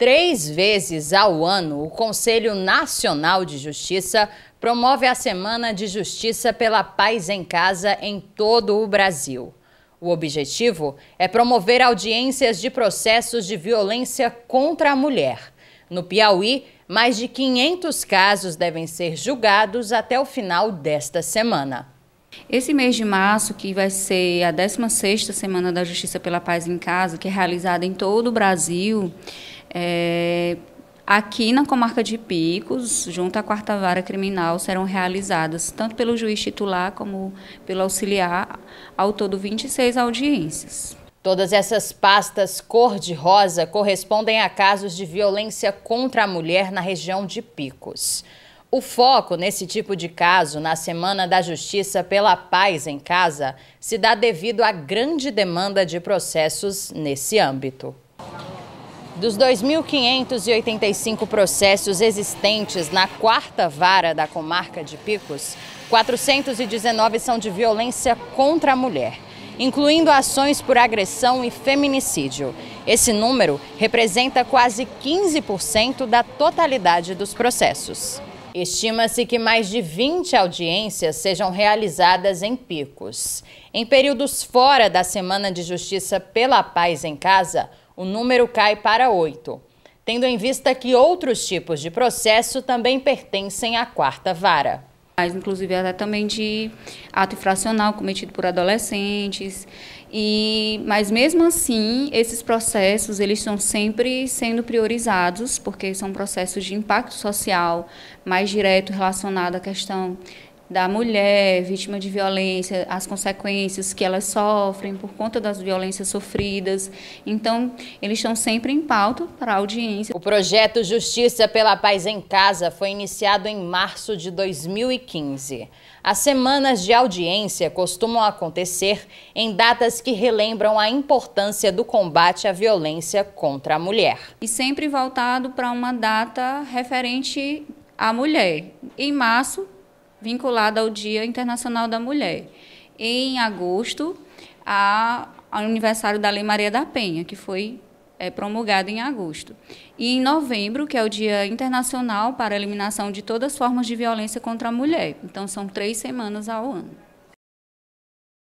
Três vezes ao ano, o Conselho Nacional de Justiça promove a Semana de Justiça pela Paz em Casa em todo o Brasil. O objetivo é promover audiências de processos de violência contra a mulher. No Piauí, mais de 500 casos devem ser julgados até o final desta semana. Esse mês de março, que vai ser a 16ª Semana da Justiça pela Paz em Casa, que é realizada em todo o Brasil, é, aqui na comarca de Picos, junto à quarta vara criminal, serão realizadas, tanto pelo juiz titular como pelo auxiliar, ao todo 26 audiências. Todas essas pastas cor-de-rosa correspondem a casos de violência contra a mulher na região de Picos. O foco nesse tipo de caso na Semana da Justiça pela Paz em Casa se dá devido à grande demanda de processos nesse âmbito. Dos 2.585 processos existentes na quarta vara da comarca de Picos, 419 são de violência contra a mulher, incluindo ações por agressão e feminicídio. Esse número representa quase 15% da totalidade dos processos. Estima-se que mais de 20 audiências sejam realizadas em picos. Em períodos fora da Semana de Justiça pela Paz em Casa, o número cai para oito, tendo em vista que outros tipos de processo também pertencem à quarta vara. Mas, inclusive até também de ato infracional cometido por adolescentes. E, mas mesmo assim, esses processos eles estão sempre sendo priorizados, porque são processos de impacto social mais direto relacionado à questão da mulher vítima de violência, as consequências que elas sofrem por conta das violências sofridas. Então, eles estão sempre em pauta para a audiência. O projeto Justiça pela Paz em Casa foi iniciado em março de 2015. As semanas de audiência costumam acontecer em datas que relembram a importância do combate à violência contra a mulher. E sempre voltado para uma data referente à mulher. Em março, vinculada ao Dia Internacional da Mulher. Em agosto, a, ao aniversário da Lei Maria da Penha, que foi é, promulgada em agosto. E em novembro, que é o Dia Internacional para a Eliminação de Todas as Formas de Violência contra a Mulher. Então, são três semanas ao ano.